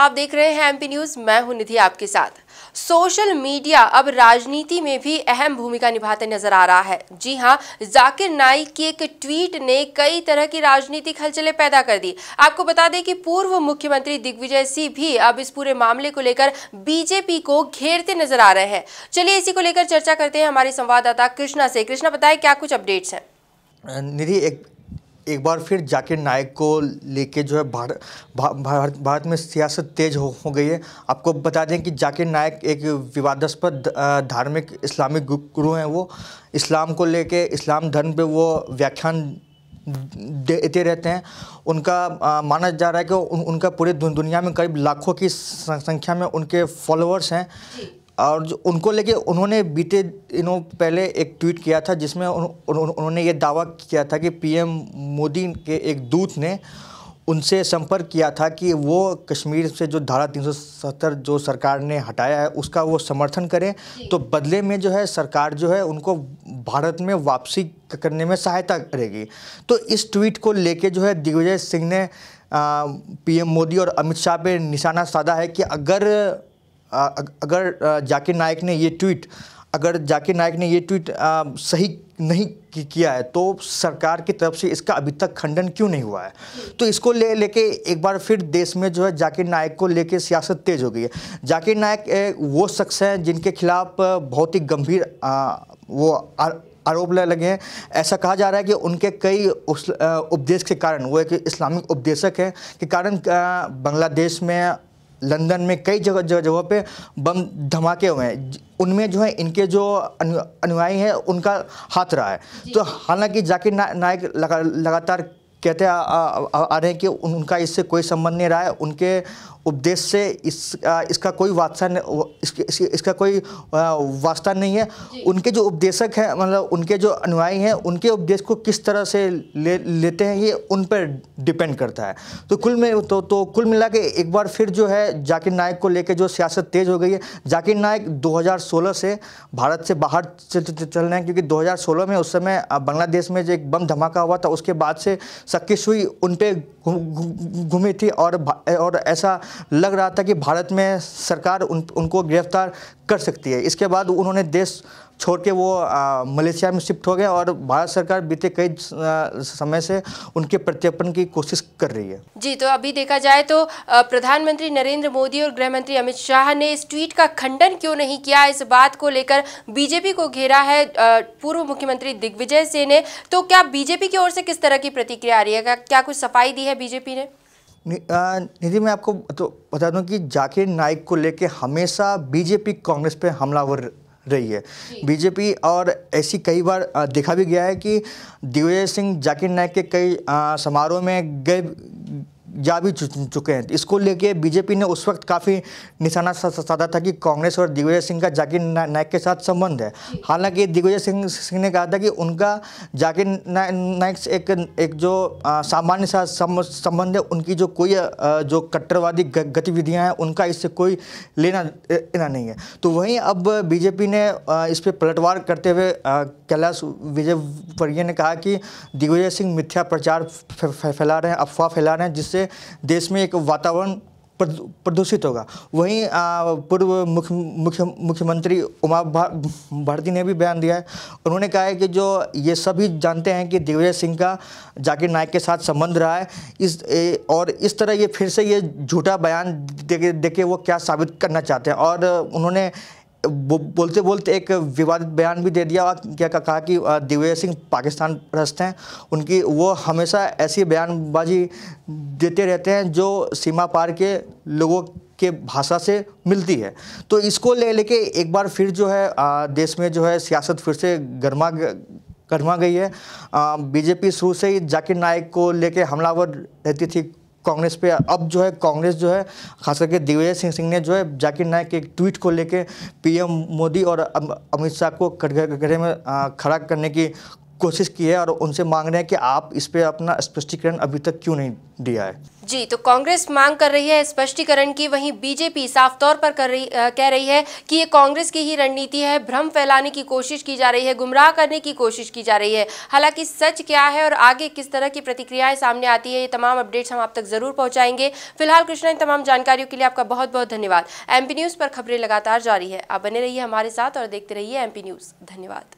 आप देख रहे हैं एमपी न्यूज मैं हूं निधि आपके साथ सोशल मीडिया अब राजनीति में भी अहम भूमिका निभाते नजर आ रहा है जी हां जाकिर नाइक की एक ट्वीट ने कई तरह की राजनीतिक हलचले पैदा कर दी आपको बता दें कि पूर्व मुख्यमंत्री दिग्विजय सिंह भी अब इस पूरे मामले को लेकर बीजेपी को घेरते नजर आ रहे हैं चलिए इसी को लेकर चर्चा करते हैं हमारे संवाददाता कृष्णा से कृष्णा बताए क्या कुछ अपडेट्स हैं निधि एक एक बार फिर जाकिर नायक को लेके जो है भारत भा, भारत भारत में सियासत तेज हो, हो गई है आपको बता दें कि जाकिर नायक एक विवादास्पद धार्मिक इस्लामिक गुरु हैं वो इस्लाम को लेके इस्लाम धर्म पे वो व्याख्यान देते रहते हैं उनका माना जा रहा है कि उन, उनका पूरे दुनिया में करीब लाखों की संख्या में उनके फॉलोअर्स हैं और जो उनको लेके उन्होंने बीते दिनों पहले एक ट्वीट किया था जिसमें उन, उन, उन्होंने ये दावा किया था कि पीएम मोदी के एक दूत ने उनसे संपर्क किया था कि वो कश्मीर से जो धारा 370 जो सरकार ने हटाया है उसका वो समर्थन करें तो बदले में जो है सरकार जो है उनको भारत में वापसी करने में सहायता करेगी तो इस ट्वीट को लेके जो है दिग्विजय सिंह ने पीएम मोदी और अमित शाह पे निशाना साधा है कि अगर अगर जाकिर नायक ने ये ट्वीट अगर जाकिर नायक ने ये ट्वीट आ, सही नहीं कि किया है तो सरकार की तरफ से इसका अभी तक खंडन क्यों नहीं हुआ है तो इसको ले लेके एक बार फिर देश में जो है जाकिर नायक को लेके सियासत तेज हो गई है जाकिर नायक वो शख्स हैं जिनके खिलाफ बहुत ही गंभीर आ, वो आर, आरोप लगे हैं ऐसा कहा जा रहा है कि उनके कई उपदेश के कारण वो एक इस्लामिक उपदेशक हैं के कारण बांग्लादेश में लंदन में कई जगह जगह जगहों पे बम धमाके हुए हैं उनमें जो है इनके जो अनुयायी हैं उनका हाथ रहा है तो हालांकि जाकिर ना, नायक लगा, लगातार कहते आ, आ, आ, आ रहे हैं कि उनका इससे कोई संबंध नहीं रहा है उनके उपदेश से इस आ, इसका कोई वास्ता इस, इस, इसका कोई वास्ता नहीं है उनके जो उपदेशक हैं मतलब उनके जो अनुयायी हैं उनके उपदेश को किस तरह से ले लेते हैं ये उन पर डिपेंड करता है तो कुल में तो, तो कुल मिला के एक बार फिर जो है जाकिर नायक को लेकर जो सियासत तेज़ हो गई है जाकिर नायक दो से भारत से बाहर चल रहे हैं क्योंकि दो में उस समय बांग्लादेश में जो एक बम धमाका हुआ था उसके बाद से सक्की सुई उन पर घूमी थी और और ऐसा लग रहा था कि भारत में सरकार उन उनको गिरफ्तार कर सकती है इसके बाद उन्होंने देश छोड़ के वो मलेशिया में शिफ्ट हो गए और भारत सरकार बीते कई समय से उनके प्रत्यर्पण की कोशिश कर रही है जी तो अभी देखा जाए तो प्रधानमंत्री नरेंद्र मोदी और गृह मंत्री अमित शाह ने इस ट्वीट का खंडन क्यों नहीं किया इस बात को लेकर बीजेपी को घेरा है पूर्व मुख्यमंत्री दिग्विजय सिंह ने तो क्या बीजेपी की ओर से किस तरह की प्रतिक्रिया आ रही है क्या कुछ सफाई दी है बीजेपी ने निधि मैं आपको तो बता दूं कि जाकिर नाइक को लेके हमेशा बीजेपी कांग्रेस पे हमलावर रही है बीजेपी और ऐसी कई बार देखा भी गया है कि दिग्विजय सिंह जाकिर नायक के कई समारोह में गए जा भी चुके हैं इसको लेके बीजेपी ने उस वक्त काफ़ी निशाना साधा था कि कांग्रेस और दिग्विजय सिंह का जाकिर नायक के साथ संबंध है हालांकि दिग्विजय सिंह सिंह ने कहा था कि उनका जाकिर नायक से एक एक जो सामान्य सा संबंध है उनकी जो कोई जो कट्टरवादी गतिविधियां हैं उनका इससे कोई लेना लेना नहीं है तो वहीं अब बीजेपी ने इस पर पलटवार करते हुए कैलाश विजय वर्गीय ने कहा कि दिग्विजय सिंह मिथ्या प्रचार फैला रहे हैं अफवाह फैला रहे हैं जिससे देश में एक वातावरण प्रदूषित होगा वहीं पूर्व मुख्य मुख्य मुख्यमंत्री उमा भारती ने भी बयान दिया है उन्होंने कहा है कि जो ये सभी जानते हैं कि दिग्विजय सिंह का जाकिर नायक के साथ संबंध रहा है इस ए, और इस तरह ये फिर से ये झूठा बयान देके दे वो क्या साबित करना चाहते हैं और उन्होंने बो बोलते बोलते एक विवादित बयान भी दे दिया और क्या कहा कि दिवेश सिंह पाकिस्तान प्रस्त हैं उनकी वो हमेशा ऐसी बयानबाजी देते रहते हैं जो सीमा पार के लोगों के भाषा से मिलती है तो इसको ले लेके एक बार फिर जो है देश में जो है सियासत फिर से गर्मा गर्मा गई है बीजेपी शुरू से ही जाकिर नायक को लेके हमलावर रहती थी कांग्रेस पे अब जो है कांग्रेस जो है खास करके दिग्विजय सिंह सिंह ने जो है जाकिर नायक के ट्वीट को लेके पीएम मोदी और अमित शाह को गड्ढे में खड़ा करने की कोशिश की है और उनसे मांग रहे हैं कि आप इस पर अपना स्पष्टीकरण अभी तक क्यों नहीं दिया है जी तो कांग्रेस मांग कर रही है स्पष्टीकरण की वहीं बीजेपी साफ तौर पर कर रही आ, कह रही है कि ये कांग्रेस की ही रणनीति है भ्रम फैलाने की कोशिश की जा रही है गुमराह करने की कोशिश की जा रही है हालांकि सच क्या है और आगे किस तरह की प्रतिक्रियाएं सामने आती है ये तमाम अपडेट्स हम आप तक जरूर पहुंचाएंगे फिलहाल कृष्णा इन तमाम जानकारियों के लिए आपका बहुत बहुत धन्यवाद एमपी न्यूज़ पर खबरें लगातार जारी है आप बने रहिए हमारे साथ और देखते रहिए एमपी न्यूज़ धन्यवाद